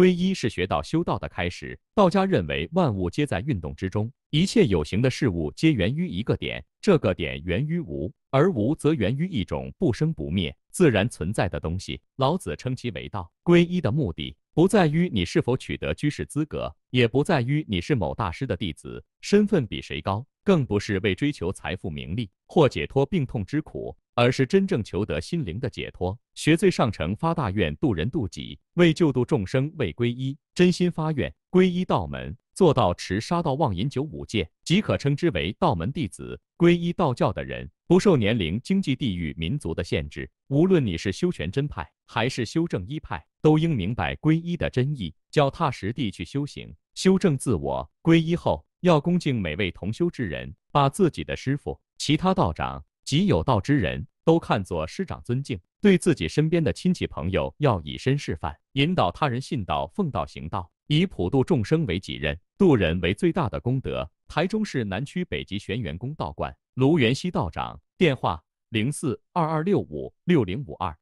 皈依是学道修道的开始。道家认为万物皆在运动之中，一切有形的事物皆源于一个点，这个点源于无，而无则源于一种不生不灭、自然存在的东西。老子称其为道。皈依的目的不在于你是否取得居士资格，也不在于你是某大师的弟子，身份比谁高，更不是为追求财富名利或解脱病痛之苦。而是真正求得心灵的解脱。学最上乘，发大愿，度人度己，为救度众生，为皈依，真心发愿皈依道门，做到持杀道、忘饮酒、五戒，即可称之为道门弟子。皈依道教的人，不受年龄、经济、地域、民族的限制。无论你是修全真派还是修正一派，都应明白皈依的真意，脚踏实地去修行，修正自我。皈依后，要恭敬每位同修之人，把自己的师傅、其他道长。及有道之人都看作师长尊敬，对自己身边的亲戚朋友要以身示范，引导他人信道、奉道、行道，以普度众生为己任，度人为最大的功德。台中市南区北极玄元宫道观，卢元熙道长，电话零四二二六五六零五二。